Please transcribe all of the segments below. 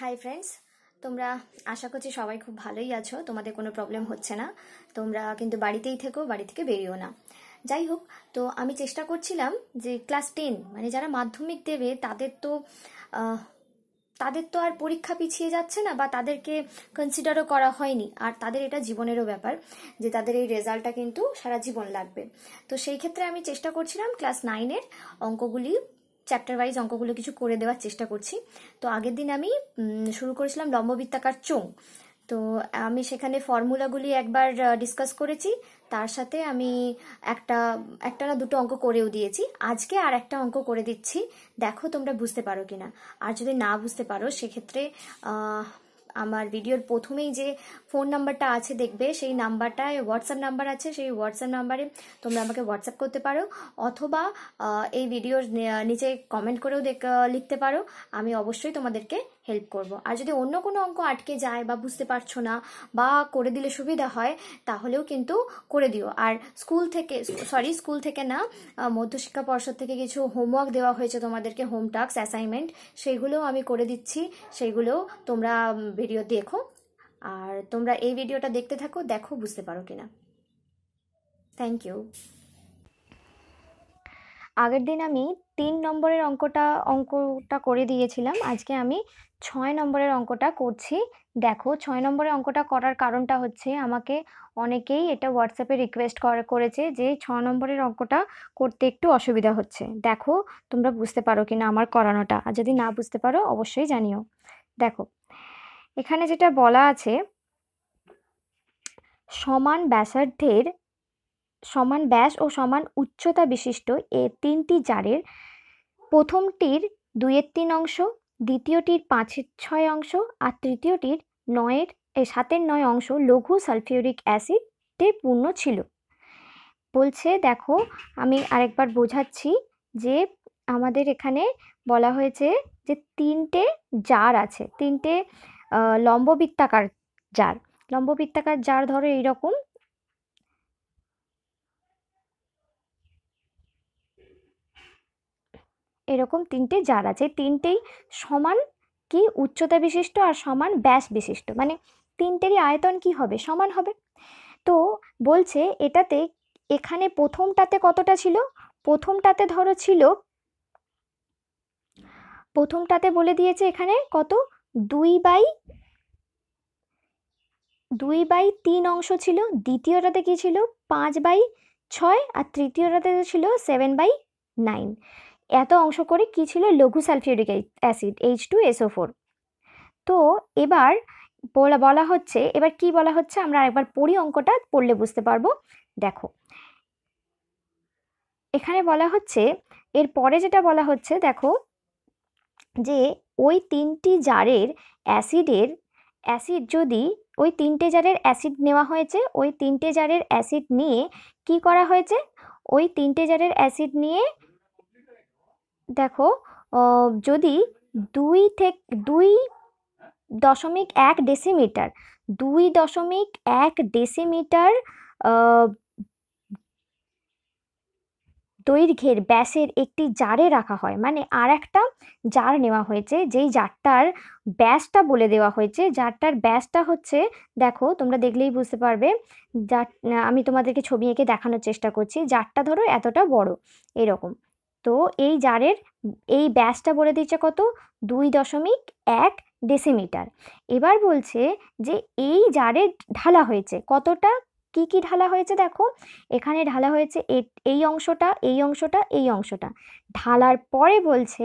hi friends তোমরা আশা করছি সবাই খুব ভালোই আছো তোমাদের কোনো প্রবলেম হচ্ছে না তোমরা কিন্তু বাড়িতেই থেকো বাড়ি থেকে বেরিও না যাই হোক তো আমি চেষ্টা করছিলাম যে ক্লাস টেন মানে যারা মাধ্যমিক দেবে তাদের তো তাদের তো আর পরীক্ষা পিছিয়ে যাচ্ছে না বা তাদেরকে কনসিডারও করা হয়নি আর তাদের এটা জীবনেরও ব্যাপার যে তাদের এই রেজাল্টটা কিন্তু সারা জীবন লাগবে তো সেই ক্ষেত্রে আমি চেষ্টা করছিলাম ক্লাস নাইনের অঙ্কগুলি চ্যাপ্টার ওয়াইজ অঙ্কগুলো কিছু করে দেওয়ার চেষ্টা করছি তো আগের দিন আমি শুরু করেছিলাম লম্ববৃত্তাকার চোং তো আমি সেখানে ফর্মুলাগুলি একবার ডিসকাস করেছি তার সাথে আমি একটা একটা না দুটো অঙ্ক করেও দিয়েছি আজকে আর একটা অঙ্ক করে দিচ্ছি দেখো তোমরা বুঝতে পারো কিনা আর যদি না বুঝতে পারো সেক্ষেত্রে আমার ভিডিওর প্রথমেই যে ফোন নাম্বারটা আছে দেখবে সেই নাম্বারটায় হোয়াটসঅ্যাপ নাম্বার আছে সেই হোয়াটসঅ্যাপ নাম্বারে তোমরা আমাকে হোয়াটসঅ্যাপ করতে পারো অথবা এই ভিডিওর নিচে কমেন্ট করেও লিখতে পারো আমি অবশ্যই তোমাদেরকে হেল্প করব আর যদি অন্য কোনো অঙ্ক আটকে যায় বা বুঝতে পারছো না বা করে দিলে সুবিধা হয় তাহলেও কিন্তু করে দিও আর স্কুল থেকে সরি স্কুল থেকে না মধ্যশিক্ষা পর্ষদ থেকে কিছু হোমওয়ার্ক দেওয়া হয়েছে তোমাদেরকে হোম টাস্ক অ্যাসাইনমেন্ট সেইগুলোও আমি করে দিচ্ছি সেইগুলোও তোমরা ভিডিও দেখো আর তোমরা এই ভিডিওটা দেখতে থাকো দেখো বুঝতে পারো কিনা থ্যাংক ইউ আগের দিন আমি তিন নম্বরের অঙ্কটা অঙ্কটা করে দিয়েছিলাম আজকে আমি ছয় নম্বরের অঙ্কটা করছি দেখো ছয় নম্বরের অঙ্কটা করার কারণটা হচ্ছে আমাকে অনেকেই এটা হোয়াটসঅ্যাপে রিকোয়েস্ট করেছে যে ছ নম্বরের অঙ্কটা করতে একটু অসুবিধা হচ্ছে দেখো তোমরা বুঝতে পারো কি না আমার করানোটা আর যদি না বুঝতে পারো অবশ্যই জানিও দেখো এখানে যেটা বলা আছে সমান ব্যাসার্ধের সমান ব্যাস ও সমান উচ্চতা বিশিষ্ট এ তিনটি জারের প্রথমটির দুয়ের তিন অংশ দ্বিতীয়টির পাঁচের ছয় অংশ আর তৃতীয়টির নয়ের সাতের নয় অংশ লঘু সালফিউরিক অ্যাসিডে পূর্ণ ছিল বলছে দেখো আমি আরেকবার বোঝাচ্ছি যে আমাদের এখানে বলা হয়েছে যে তিনটে জার আছে তিনটে লম্ববৃত্তাকার জার লম্ববৃত্তাকার জার ধরো এইরকম এরকম তিনটে জার আছে তিনটেই সমান কি উচ্চতা বিশিষ্ট আর সমান ব্যাস বিশিষ্ট মানে তিনটেরই আয়তন কি হবে সমান হবে তো বলছে এটাতে এখানে প্রথমটাতে কতটা ছিল প্রথমটাতে ধরো ছিল প্রথমটাতে বলে দিয়েছে এখানে কত দুই বাই দুই বাই তিন অংশ ছিল দ্বিতীয়টাতে কী ছিল পাঁচ বাই ছয় আর তৃতীয়টাতে ছিল সেভেন বাই নাইন এত অংশ করে কি ছিল লঘু sulphuric acid H two SO four তো এবার বলা বলা হচ্ছে এবার কি বলা হচ্ছে আমরা আরেকবার পড়ি অঙ্কটা পড়লে বুঝতে পারবো দেখো এখানে বলা হচ্ছে এর পরে যেটা বলা হচ্ছে দেখো যে ওই তিনটি জারের অ্যাসিডের অ্যাসিড যদি ওই তিনটে জারের অ্যাসিড নেওয়া হয়েছে ওই তিনটে জারের অ্যাসিড নিয়ে কি করা হয়েছে ওই তিনটে জারের অ্যাসিড নিয়ে দেখো যদি দুই থেকে দুই দশমিক এক ডেসিমিটার দুই দশমিক এক ডেসিমিটার দৈর্ঘ্যের ব্যাসের একটি জারে রাখা হয় মানে আর একটা জার নেওয়া হয়েছে যেই জারটার ব্যাসটা বলে দেওয়া হয়েছে জারটার ব্যাসটা হচ্ছে দেখো তোমরা দেখলেই বুঝতে পারবে যার আমি তোমাদেরকে ছবি এঁকে দেখানোর চেষ্টা করছি জারটা ধরো এতটা বড় এরকম তো এই জারের এই ব্যাসটা বলে দিচ্ছে কত দুই দশমিক এক ডেসিমিটার এবার বলছে যে এই জারে ঢালা হয়েছে কতটা কি কি ঢালা হয়েছে দেখো এখানে ঢালা হয়েছে এই অংশটা এই অংশটা এই অংশটা ঢালার পরে বলছে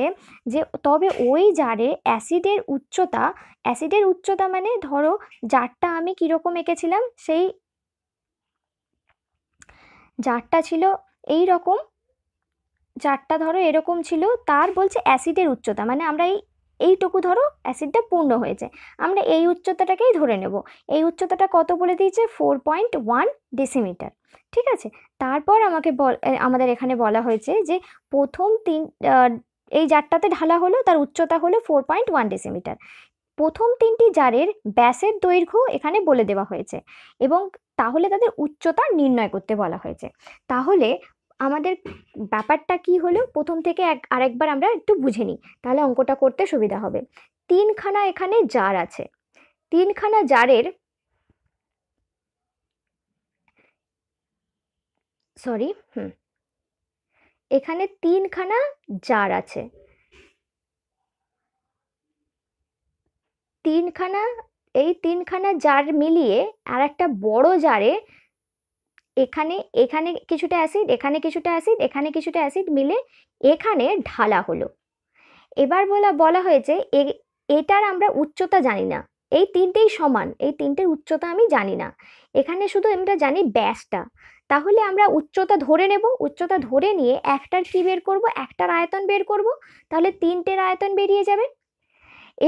যে তবে ওই জারে অ্যাসিডের উচ্চতা অ্যাসিডের উচ্চতা মানে ধরো জারটা আমি কীরকম এঁকেছিলাম সেই জারটা ছিল এই রকম চারটা ধরো এরকম ছিল তার বলছে অ্যাসিডের উচ্চতা মানে আমরা এই এইটুকু ধরো অ্যাসিডটা পূর্ণ হয়েছে আমরা এই উচ্চতাটাকেই ধরে নেব এই উচ্চতাটা কত বলে দিয়েছে ফোর পয়েন্ট ওয়ান ডেসিমিটার ঠিক আছে তারপর আমাকে বল আমাদের এখানে বলা হয়েছে যে প্রথম তিন এই জারটাতে ঢালা হলো তার উচ্চতা হলো ফোর পয়েন্ট ওয়ান ডেসিমিটার প্রথম তিনটি জারের ব্যাসের দৈর্ঘ্য এখানে বলে দেওয়া হয়েছে এবং তাহলে তাদের উচ্চতা নির্ণয় করতে বলা হয়েছে তাহলে আমাদের ব্যাপারটা কি হলো প্রথম থেকে এক আরেকবার আমরা একটু বুঝে নিই তাহলে অঙ্কটা করতে সুবিধা হবে তিনখানা এখানে জার আছে তিনখানা জারের সরি হুম এখানে তিনখানা জার আছে তিনখানা এই তিনখানা জার মিলিয়ে আর একটা বড় জারে এখানে এখানে কিছুটা অ্যাসিড এখানে কিছুটা অ্যাসিড এখানে কিছুটা অ্যাসিড মিলে এখানে ঢালা হলো এবার বলা বলা হয়েছে এটার আমরা উচ্চতা জানি না এই তিনটেই সমান এই তিনটের উচ্চতা আমি জানি না এখানে শুধু আমরা জানি ব্যাসটা তাহলে আমরা উচ্চতা ধরে নেব উচ্চতা ধরে নিয়ে একটার কী বের করব একটার আয়তন বের করব তাহলে তিনটের আয়তন বেরিয়ে যাবে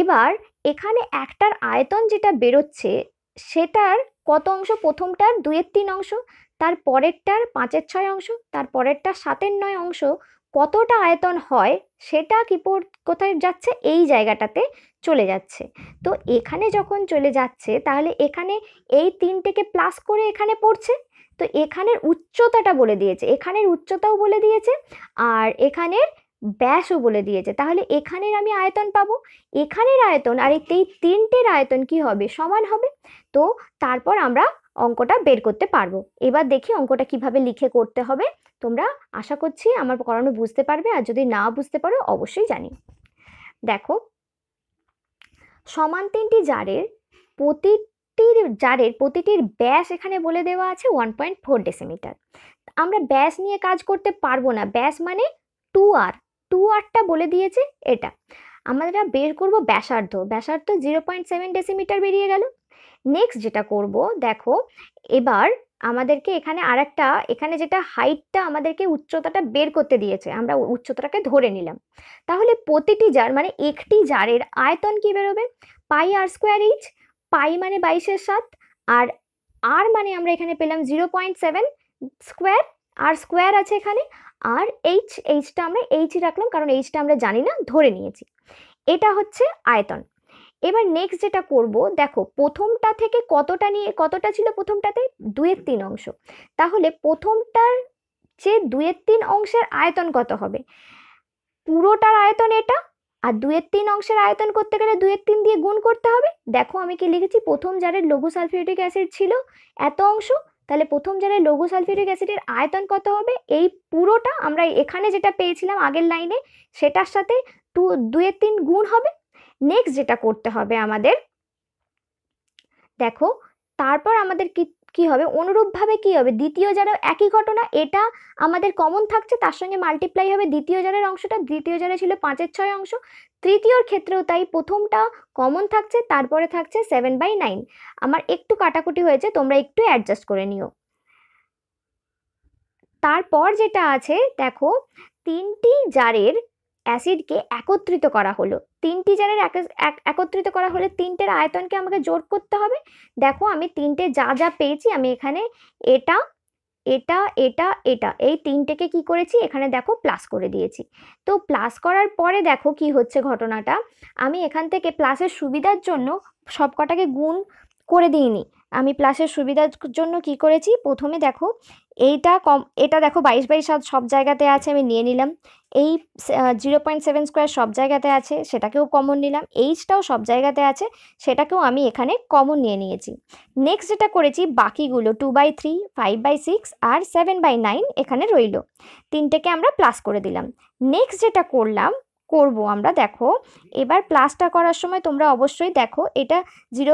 এবার এখানে একটার আয়তন যেটা বেরোচ্ছে সেটার কত অংশ প্রথমটার দুয়ের তিন অংশ তার পরেরটার পাঁচের ছয় অংশ তার পরেরটার সাতের নয় অংশ কতটা আয়তন হয় সেটা কি কোথায় যাচ্ছে এই জায়গাটাতে চলে যাচ্ছে তো এখানে যখন চলে যাচ্ছে তাহলে এখানে এই তিনটেকে প্লাস করে এখানে পড়ছে তো এখানের উচ্চতাটা বলে দিয়েছে এখানের উচ্চতাও বলে দিয়েছে আর এখানের ব্যাসও বলে দিয়েছে তাহলে এখানের আমি আয়তন পাবো এখানের আয়তন আর এই তিনটের আয়তন কি হবে সমান হবে তো তারপর আমরা অঙ্কটা বের করতে পারবো এবার দেখি অঙ্কটা কিভাবে লিখে করতে হবে তোমরা আশা করছি আমার করানো বুঝতে পারবে আর যদি না বুঝতে পারো অবশ্যই জানি দেখো সমান তিনটি জারের প্রতিটির জারের প্রতিটির ব্যাস এখানে বলে দেওয়া আছে ওয়ান পয়েন্ট ফোর ডেসিমিটার আমরা ব্যাস নিয়ে কাজ করতে পারবো না ব্যাস মানে টু আর টু আরটা বলে দিয়েছে এটা আমরা বের করব ব্যাসার্ধ ব্যাসার্ধ জিরো পয়েন্ট সেভেন ডেসিমিটার বেরিয়ে গেল নেক্সট যেটা করব দেখো এবার আমাদেরকে এখানে আর একটা এখানে যেটা হাইটটা আমাদেরকে উচ্চতাটা বের করতে দিয়েছে আমরা উচ্চতাটাকে ধরে নিলাম তাহলে প্রতিটি জার মানে একটি জারের আয়তন কি বেরোবে পাই আর স্কোয়ার এইচ পাই মানে বাইশের সাত আর আর মানে আমরা এখানে পেলাম জিরো পয়েন্ট সেভেন স্কোয়ার আর স্কোয়ার আছে এখানে আর এইচ এইচটা আমরা এইচই রাখলাম কারণ এইচটা আমরা জানি না ধরে নিয়েছি এটা হচ্ছে আয়তন এবার নেক্সট যেটা করব দেখো প্রথমটা থেকে কতটা নিয়ে কতটা ছিল প্রথমটাতে দুয়ের তিন অংশ তাহলে প্রথমটার চেয়ে দুয়ের তিন অংশের আয়তন কত হবে পুরোটার আয়তন এটা আর দুয়ের তিন অংশের আয়তন করতে গেলে দুয়ের তিন দিয়ে গুণ করতে হবে দেখো আমি কি লিখেছি প্রথম জারের লঘু সালফিউরিক অ্যাসিড ছিল এত অংশ তাহলে প্রথম জারের লঘু সালফিউরিক অ্যাসিডের আয়তন কত হবে এই পুরোটা আমরা এখানে যেটা পেয়েছিলাম আগের লাইনে সেটার সাথে টু দুয়ের তিন গুণ হবে নেক্সট যেটা করতে হবে আমাদের দেখো তারপর আমাদের কি কি হবে অনুরূপভাবে কি হবে দ্বিতীয় যারা একই ঘটনা এটা আমাদের কমন থাকছে তার সঙ্গে মাল্টিপ্লাই হবে দ্বিতীয় জারের অংশটা দ্বিতীয় জারে ছিল পাঁচের ছয় অংশ তৃতীয়র ক্ষেত্রেও তাই প্রথমটা কমন থাকছে তারপরে থাকছে সেভেন বাই নাইন আমার একটু কাটাকুটি হয়েছে তোমরা একটু অ্যাডজাস্ট করে নিও তারপর যেটা আছে দেখো তিনটি জারের অ্যাসিডকে একত্রিত করা হলো তিনটি জারের একত্রিত করা হলে তিনটের আয়তনকে আমাকে জোর করতে হবে দেখো আমি তিনটে যা যা পেয়েছি আমি এখানে এটা এটা এটা এটা এই তিনটেকে কি করেছি এখানে দেখো প্লাস করে দিয়েছি তো প্লাস করার পরে দেখো কি হচ্ছে ঘটনাটা আমি এখান থেকে প্লাসের সুবিধার জন্য সব কটাকে গুণ করে দিইনি আমি প্লাসের সুবিধার জন্য কি করেছি প্রথমে দেখো এইটা কম এটা দেখো বাইশ বাইশ সব জায়গাতে আছে আমি নিয়ে নিলাম এই জিরো পয়েন্ট সেভেন স্কোয়ার সব জায়গাতে আছে সেটাকেও কমন নিলাম এইচটাও সব জায়গাতে আছে সেটাকেও আমি এখানে কমন নিয়ে নিয়েছি নেক্সট যেটা করেছি বাকিগুলো two by three five by six আর সেভেন বাই নাইন এখানে রইল তিনটেকে আমরা প্লাস করে দিলাম নেক্সট যেটা করলাম করব আমরা দেখো এবার প্লাসটা করার সময় তোমরা অবশ্যই দেখো এটা জিরো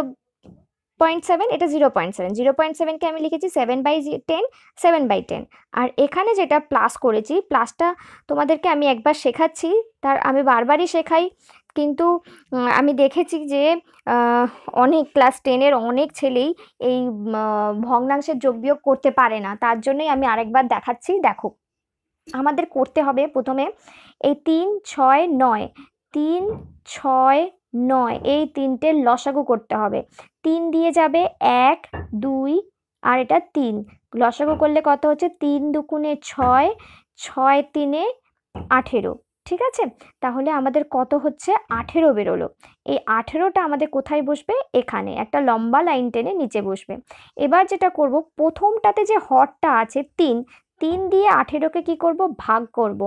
পয়েন্ট সেভেন এটা zero point seven zero point সেভেনকে আমি লিখেছি seven by ten seven by ten আর এখানে যেটা প্লাস করেছি প্লাসটা তোমাদেরকে আমি একবার শেখাচ্ছি তার আমি বারবারই শেখাই কিন্তু আমি দেখেছি যে অনেক ক্লাস টেনের অনেক ছেলেই এই ভগ্নাংশের যোগ বিয়োগ করতে পারে না তার জন্যই আমি আরেকবার দেখাচ্ছি দেখো আমাদের করতে হবে প্রথমে এই তিন ছয় নয় তিন ছয় নয় এই তিনটের লসাগু করতে হবে তিন দিয়ে যাবে এক দুই আর এটা তিন লসাগু করলে কত হচ্ছে তিন দুকুনে ছয় ছয় তিনে আঠেরো ঠিক আছে তাহলে আমাদের কত হচ্ছে আঠেরো বেরোলো এই আঠেরোটা আমাদের কোথায় বসবে এখানে একটা লম্বা লাইন টেনে নিচে বসবে এবার যেটা করব প্রথমটাতে যে হরটা আছে তিন তিন দিয়ে আঠেরোকে কি করব ভাগ করব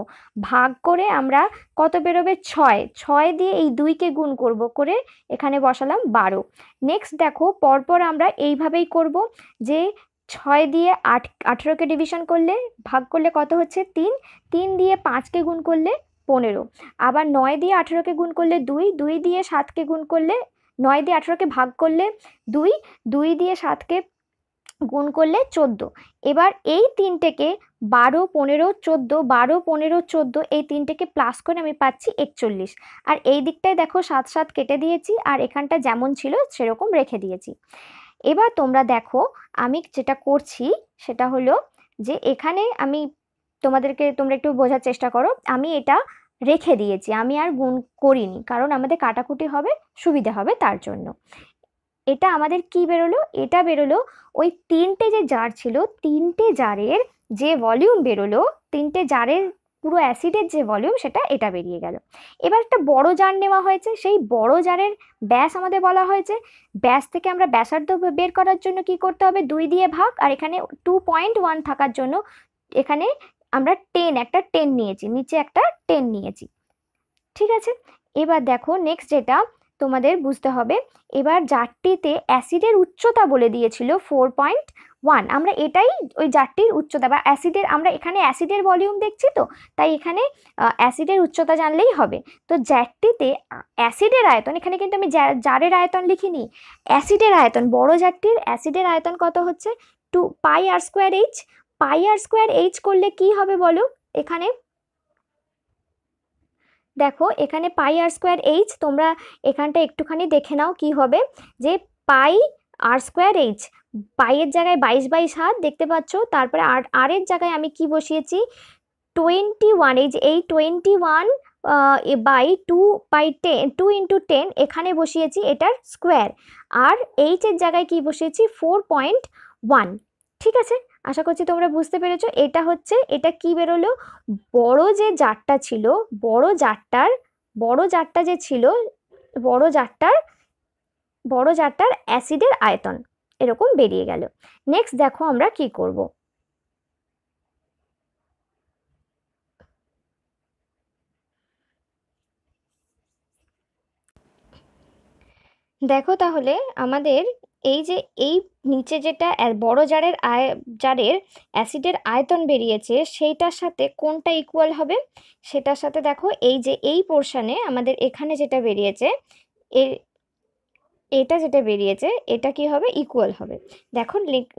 ভাগ করে আমরা কত বেরোবে ছয় ছয় দিয়ে এই দুইকে গুণ করব করে এখানে বসালাম বারো নেক্সট দেখো পরপর আমরা এইভাবেই করব যে ছয় দিয়ে আট আঠেরোকে ডিভিশন করলে ভাগ করলে কত হচ্ছে তিন তিন দিয়ে পাঁচকে গুণ করলে পনেরো আবার নয় দিয়ে আঠেরোকে গুণ করলে দুই দুই দিয়ে সাতকে গুণ করলে নয় দিয়ে আঠেরোকে ভাগ করলে দুই দুই দিয়ে সাতকে গুণ করলে চোদ্দো এবার এই তিনটেকে বারো পনেরো চোদ্দো বারো পনেরো চোদ্দো এই তিনটেকে প্লাস করে আমি পাচ্ছি একচল্লিশ আর এই দিকটায় দেখো সাত সাত কেটে দিয়েছি আর এখানটা যেমন ছিল সেরকম রেখে দিয়েছি এবার তোমরা দেখো আমি যেটা করছি সেটা হলো যে এখানে আমি তোমাদেরকে তোমরা একটু বোঝার চেষ্টা করো আমি এটা রেখে দিয়েছি আমি আর গুণ করিনি কারণ আমাদের কাটাকুটি হবে সুবিধা হবে তার জন্য এটা আমাদের কি বেরোলো এটা বেরোলো ওই তিনটে যে জার ছিল তিনটে জারের যে ভলিউম বেরোলো তিনটে জারের পুরো অ্যাসিডের যে ভলিউম সেটা এটা বেরিয়ে গেল এবার একটা বড় জার নেওয়া হয়েছে সেই বড় জারের ব্যাস আমাদের বলা হয়েছে ব্যাস থেকে আমরা ব্যাসার্ধ বের করার জন্য কি করতে হবে দুই দিয়ে ভাগ আর এখানে টু পয়েন্ট ওয়ান থাকার জন্য এখানে আমরা টেন একটা টেন নিয়েছি নিচে একটা টেন নিয়েছি ঠিক আছে এবার দেখো নেক্সট যেটা তোমাদের বুঝতে হবে এবার জারটিতে অ্যাসিডের উচ্চতা বলে দিয়েছিল ফোর পয়েন্ট ওয়ান আমরা এটাই ওই জারটির উচ্চতা বা অ্যাসিডের আমরা এখানে অ্যাসিডের ভলিউম দেখছি তো তাই এখানে অ্যাসিডের উচ্চতা জানলেই হবে তো জারটিতে অ্যাসিডের আয়তন এখানে কিন্তু আমি জারের আয়তন লিখিনি অ্যাসিডের আয়তন বড় জারটির অ্যাসিডের আয়তন কত হচ্ছে two pi r square h pi r square h করলে কি হবে বলো এখানে দেখো এখানে পাই আর স্কোয়ার এইচ তোমরা এখানটা একটুখানি দেখে নাও কি হবে যে পাই আর স্কোয়ার এইচ পাইয়ের জায়গায় বাইশ বাই সাত দেখতে পাচ্ছ তারপরে আর আরের জায়গায় আমি কি বসিয়েছি টোয়েন্টি ওয়ান এই যে এই twenty one by two by ten two into ten এখানে বসিয়েছি এটার স্কোয়ার আর এইচের জায়গায় কি বসিয়েছি ফোর পয়েন্ট ওয়ান ঠিক আছে আশা করছি তোমরা বুঝতে পেরেছো এটা হচ্ছে এটা কি বেরোলো বড় যে জারটা ছিল বড় জারটার বড় জারটা যে ছিল বড় জারটার বড় জারটার অ্যাসিডের আয়তন এরকম বেরিয়ে গেল নেক্সট দেখো আমরা কি করব দেখো তাহলে আমাদের এই যে এই নিচে যেটা বড় জারের আয় জারের অ্যাসিডের আয়তন বেরিয়েছে সেইটার সাথে কোনটা ইকুয়াল হবে সেটার সাথে দেখো এই যে এই পোর্শানে আমাদের এখানে যেটা বেরিয়েছে এ এটা যেটা বেরিয়েছে এটা কি হবে ইকুয়াল হবে দেখো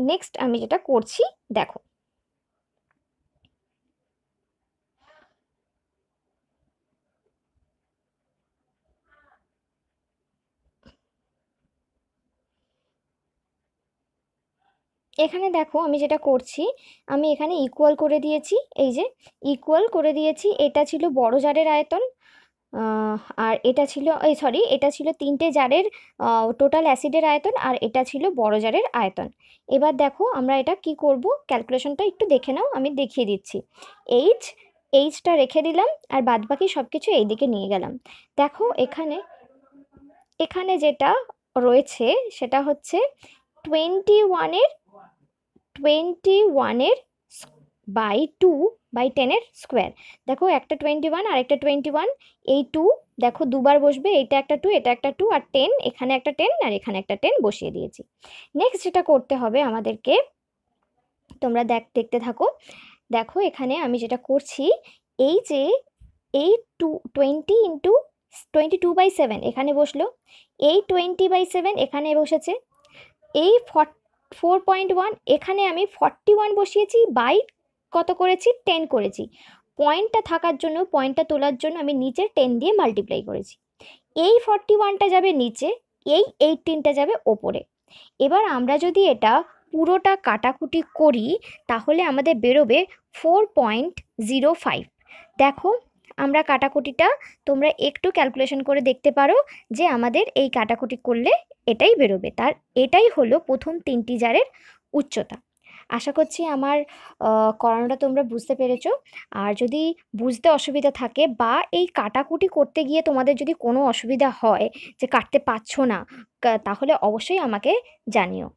নেক্সট আমি যেটা করছি দেখো এখানে দেখো আমি যেটা করছি আমি এখানে ইকুয়াল করে দিয়েছি এই যে ইকুয়াল করে দিয়েছি এটা ছিল বড় জারের আয়তন আর এটা ছিল এই সরি এটা ছিল তিনটে জারের টোটাল অ্যাসিডের আয়তন আর এটা ছিল বড় জারের আয়তন এবার দেখো আমরা এটা কি করব ক্যালকুলেশনটা একটু দেখে নাও আমি দেখিয়ে দিচ্ছি এইচ এইচটা রেখে দিলাম আর বাদবাকি সব কিছু এই দিকে নিয়ে গেলাম দেখো এখানে এখানে যেটা রয়েছে সেটা হচ্ছে টোয়েন্টি ওয়ানের টোয়েন্টি ওয়ানের বাই টু বাই টেনের স্কোয়ার দেখো একটা টোয়েন্টি ওয়ান আর একটা টোয়েন্টি ওয়ান এই টু দেখো দুবার বসবে এটা একটা টু এটা একটা টু আর টেন এখানে একটা টেন আর এখানে একটা টেন বসিয়ে দিয়েছি নেক্সট যেটা করতে হবে আমাদেরকে তোমরা দেখ দেখতে থাকো দেখো এখানে আমি যেটা করছি এই যে এই two twenty into twenty two by seven এখানে বসলো এই টোয়েন্টি বাই সেভেন এখানে বসেছে এই ফর্টি ফোর পয়েন্ট ওয়ান এখানে আমি ফর্টি ওয়ান বসিয়েছি বাই কত করেছি টেন করেছি পয়েন্টটা থাকার জন্য পয়েন্টটা তোলার জন্য আমি নিচে টেন দিয়ে মাল্টিপ্লাই করেছি এই ফর্টি ওয়ানটা যাবে নিচে এই এইটিনটা যাবে ওপরে এবার আমরা যদি এটা পুরোটা কাটাকুটি করি তাহলে আমাদের বেরোবে ফোর পয়েন্ট জিরো ফাইভ দেখো আমরা কাটাকুটিটা তোমরা একটু ক্যালকুলেশন করে দেখতে পারো যে আমাদের এই কাটাকুটি করলে এটাই বেরোবে তার এটাই হলো প্রথম তিনটি জারের উচ্চতা আশা করছি আমার করানোটা তোমরা বুঝতে পেরেছ আর যদি বুঝতে অসুবিধা থাকে বা এই কাটাকুটি করতে গিয়ে তোমাদের যদি কোনো অসুবিধা হয় যে কাটতে পারছো না তাহলে অবশ্যই আমাকে জানিও